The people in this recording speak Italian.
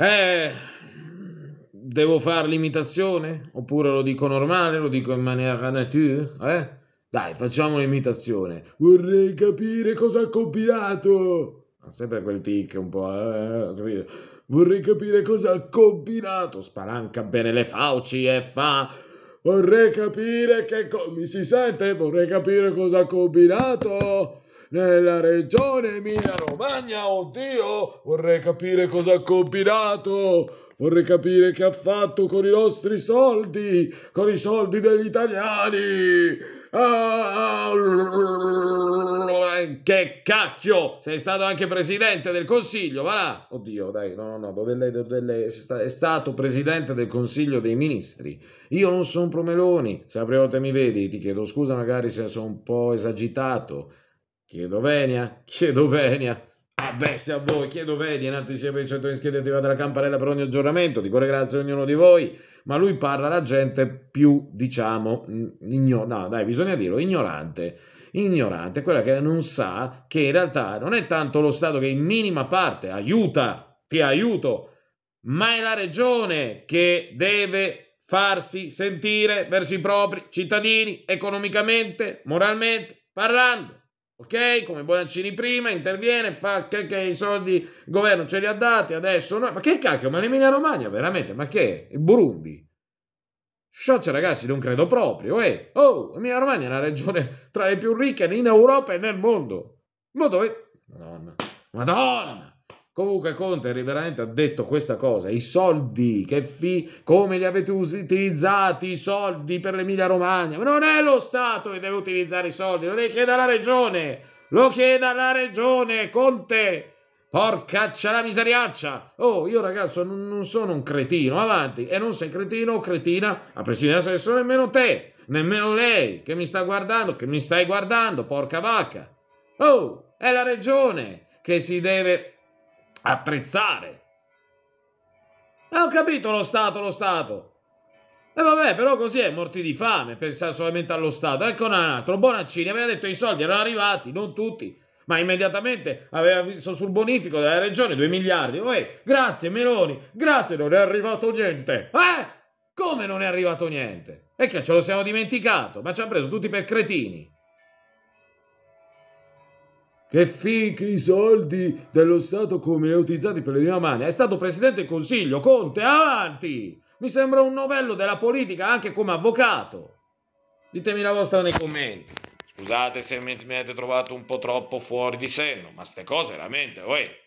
Eh, devo fare l'imitazione? Oppure lo dico normale, lo dico in maniera nature? Eh? Dai, facciamo l'imitazione. Vorrei capire cosa ha combinato. Ha sempre quel tic un po'. Eh, Vorrei capire cosa ha combinato. Spalanca bene le fauci e fa. Vorrei capire che. Co- mi si sente? Vorrei capire cosa ha combinato nella regione Emilia-Romagna. Oddio, vorrei capire cosa ha combinato. Vorrei capire che ha fatto con i nostri soldi, con i soldi degli italiani. Ah, che cacchio! Sei stato anche presidente del consiglio, va là! Oddio, dai, no, no, no, dov'è lei? È stato presidente del consiglio dei ministri. Io non sono Promeloni. Se la prima volta mi vedi, ti chiedo scusa magari se sono un po' esagitato. Chiedo venia, chiedo venia. Ah, bestia a voi, chiedo venia in anticipo per il iscritti e attivate la campanella per ogni aggiornamento. Dico le grazie a ognuno di voi, ma lui parla alla gente più, diciamo, igno- no, dai, bisogna dirlo, ignorante. Ignorante, quella che non sa che in realtà non è tanto lo Stato che in minima parte aiuta, ti aiuto, ma è la regione che deve farsi sentire verso i propri cittadini economicamente, moralmente, parlando. Ok? Come Bonaccini prima interviene, fa che, che i soldi il governo ce li ha dati, adesso no. Ma che cacchio, ma l'Emilia Romagna veramente, ma che? Il Burundi? Sciocce ragazzi, non credo proprio, eh. Oh, l'Emilia Romagna è una regione tra le più ricche in Europa e nel mondo. Ma dove... Madonna. Madonna! Comunque Conte riveramente ha detto questa cosa, i soldi, che fi, come li avete utilizzati i soldi per l'Emilia Romagna? Ma non è lo Stato che deve utilizzare i soldi, lo deve la Regione, lo chiede la Regione, Conte! Porcaccia la miseriaccia! Oh, io ragazzo non, non sono un cretino, avanti! E non sei cretino o cretina, a prescindere se sono nemmeno te, nemmeno lei, che mi sta guardando, che mi stai guardando, porca vacca! Oh, è la Regione che si deve attrezzare. Non eh, ho capito lo Stato, lo Stato. E eh vabbè, però così è morti di fame pensare solamente allo Stato. Ecco un altro, Bonaccini aveva detto i soldi erano arrivati, non tutti, ma immediatamente aveva visto sul bonifico della regione 2 miliardi. Uè, grazie Meloni, grazie, non è arrivato niente. Eh? Come non è arrivato niente? E che ce lo siamo dimenticato, ma ci ha preso tutti per cretini che finché i soldi dello Stato come li ha utilizzati per le prime mani è stato presidente del Consiglio, Conte, avanti! Mi sembra un novello della politica anche come avvocato. Ditemi la vostra nei commenti. Scusate se mi avete trovato un po' troppo fuori di senno, ma ste cose veramente, uè.